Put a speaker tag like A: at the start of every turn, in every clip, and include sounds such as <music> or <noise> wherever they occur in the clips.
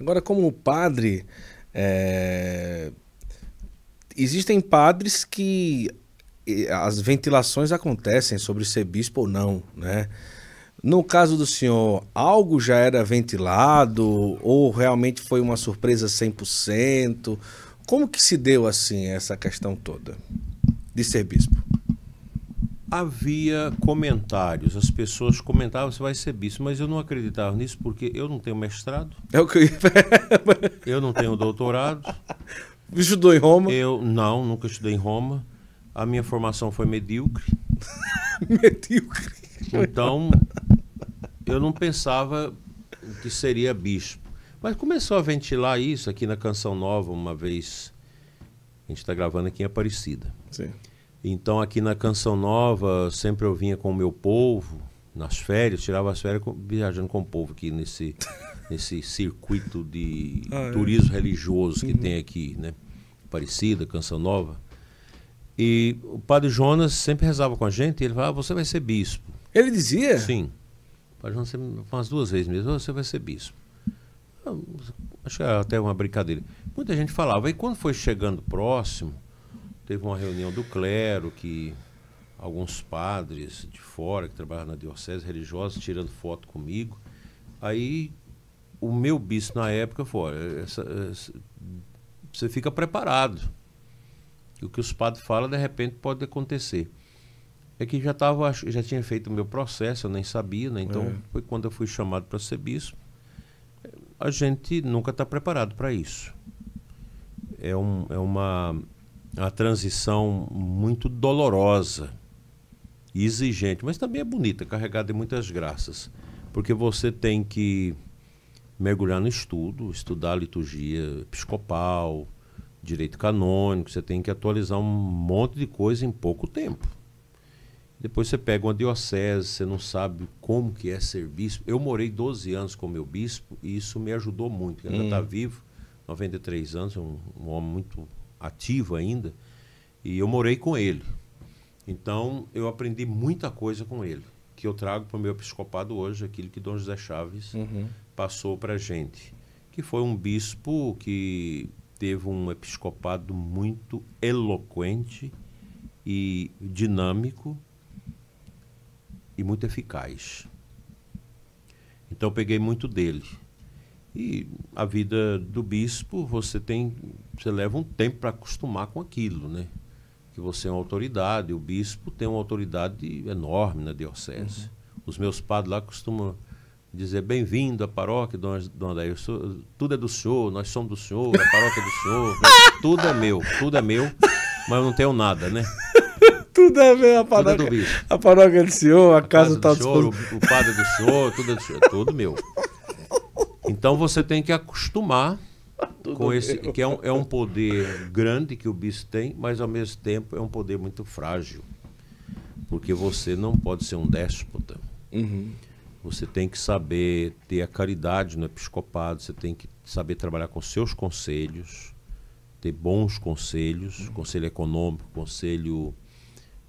A: Agora, como padre, é... existem padres que as ventilações acontecem sobre ser bispo ou não, né? No caso do senhor, algo já era ventilado ou realmente foi uma surpresa 100%? Como que se deu assim essa questão toda de ser bispo? havia comentários, as pessoas comentavam, você vai ser bispo, mas eu não acreditava nisso porque eu não tenho mestrado. É o que eu não tenho doutorado. Estudou em Roma? Eu não, nunca estudei em Roma. A minha formação foi medíocre. <laughs> medíocre. Então, eu não pensava que seria bispo. Mas começou a ventilar isso aqui na Canção Nova uma vez. A gente está gravando aqui em Aparecida. Sim. Então aqui na Canção Nova, sempre eu vinha com o meu povo, nas férias, tirava as férias com, viajando com o povo aqui nesse, <laughs> nesse circuito de ah, é. turismo é. religioso que uhum. tem aqui, né? Aparecida, Canção Nova. E o padre Jonas sempre rezava com a gente, e ele falava, ah, você vai ser bispo. Ele dizia? Sim. O padre Jonas sempre, umas duas vezes mesmo, ah, você vai ser bispo. Ah, acho que era é até uma brincadeira. Muita gente falava, e quando foi chegando próximo, Teve uma reunião do clero que alguns padres de fora que trabalham na diocese religiosa tirando foto comigo. Aí o meu bispo na época foi, essa, essa, você fica preparado. o que os padres falam de repente pode acontecer. É que já tava, já tinha feito o meu processo, eu nem sabia, né? Então é. foi quando eu fui chamado para ser bispo. A gente nunca está preparado para isso. É, um, é uma é a transição muito dolorosa e exigente, mas também é bonita, carregada de muitas graças, porque você tem que mergulhar no estudo, estudar a liturgia episcopal, direito canônico, você tem que atualizar um monte de coisa em pouco tempo. Depois você pega uma diocese, você não sabe como que é ser bispo. Eu morei 12 anos com meu bispo e isso me ajudou muito. Ele ainda está hum. vivo, 93 anos, é um, um homem muito ativo ainda, e eu morei com ele. Então, eu aprendi muita coisa com ele, que eu trago para o meu episcopado hoje, aquilo que Dom José Chaves uhum. passou para a gente, que foi um bispo que teve um episcopado muito eloquente e dinâmico e muito eficaz. Então, eu peguei muito dele. E a vida do bispo, você tem, você leva um tempo para acostumar com aquilo, né? Que você é uma autoridade, o bispo tem uma autoridade enorme na diocese. Uhum. Os meus padres lá costumam dizer bem-vindo à paróquia, Dona, Dona Daí, sou, tudo é do senhor, nós somos do senhor, a paróquia é do senhor, né? <laughs> tudo é meu, tudo é meu, mas eu não tenho nada, né? <laughs> tudo é meu, a paróquia, tudo é do bispo a paróquia é do senhor, a, a casa, está do senhor, o, o, padre é do senhor, tudo é do senhor, é tudo meu. <laughs> Então você tem que acostumar <laughs> com esse, que é um, é um poder grande que o bispo tem, mas ao mesmo tempo é um poder muito frágil. Porque você não pode ser um déspota. Uhum. Você tem que saber ter a caridade no episcopado, você tem que saber trabalhar com seus conselhos, ter bons conselhos, uhum. conselho econômico, conselho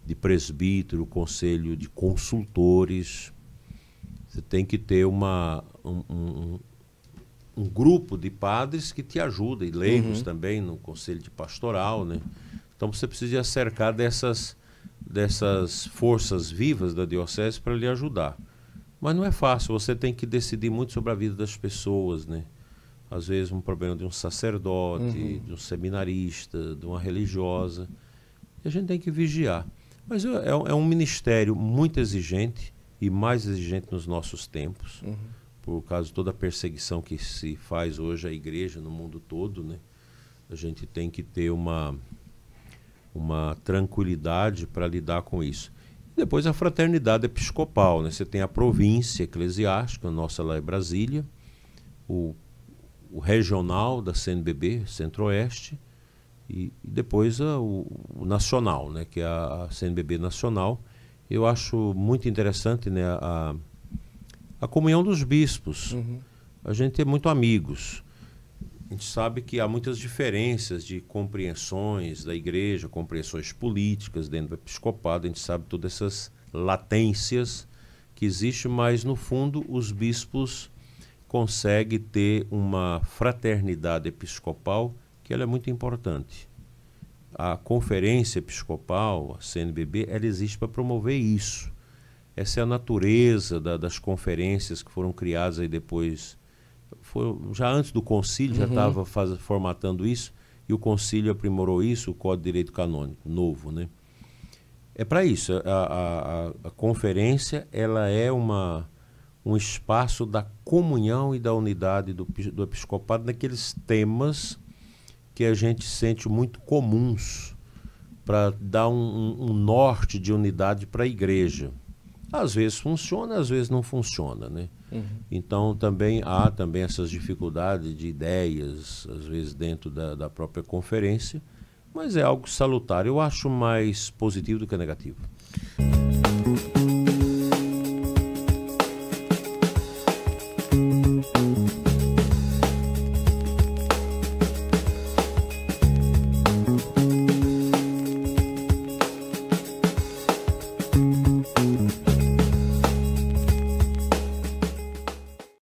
A: de presbítero, conselho de consultores. Você tem que ter uma, um, um grupo de padres que te ajuda, e leigos uhum. também, no conselho de pastoral, né? Então você precisa cercar dessas, dessas forças vivas da diocese para lhe ajudar. Mas não é fácil, você tem que decidir muito sobre a vida das pessoas, né? Às vezes um problema de um sacerdote, uhum. de um seminarista, de uma religiosa. E a gente tem que vigiar. Mas é, é um é ministério muito exigente e mais exigente nos nossos tempos. Uhum por causa de toda a perseguição que se faz hoje à igreja no mundo todo, né? A gente tem que ter uma, uma tranquilidade para lidar com isso. depois a fraternidade episcopal, né? Você tem a província eclesiástica, a nossa lá é Brasília, o, o regional da CNBB, Centro-Oeste, e, e, depois a, o, o, nacional, né? Que é a, a CNBB nacional. Eu acho muito interessante, né? A, a a comunhão dos bispos. Uhum. A gente é muito amigos. A gente sabe que há muitas diferenças de compreensões da igreja, compreensões políticas dentro do episcopado, a gente sabe todas essas latências que existem, mas no fundo os bispos conseguem ter uma fraternidade episcopal que ela é muito importante. A conferência episcopal, a CNBB, ela existe para promover isso essa é a natureza da, das conferências que foram criadas aí depois. já antes do concílio, uhum. já estava formatando isso, e o concílio aprimorou isso, o Código de Direito Canônico, novo, né? É para isso, a, a, a conferência ela é uma, um espaço da comunhão e da unidade do, do episcopado naqueles temas que a gente sente muito comuns para dar um, um, norte de unidade para a igreja. Às vezes funciona, às vezes não funciona, né? Uhum. Então também há também essas dificuldades de ideias, às vezes dentro da, da própria conferência, mas é algo salutar. Eu acho mais positivo do que negativo.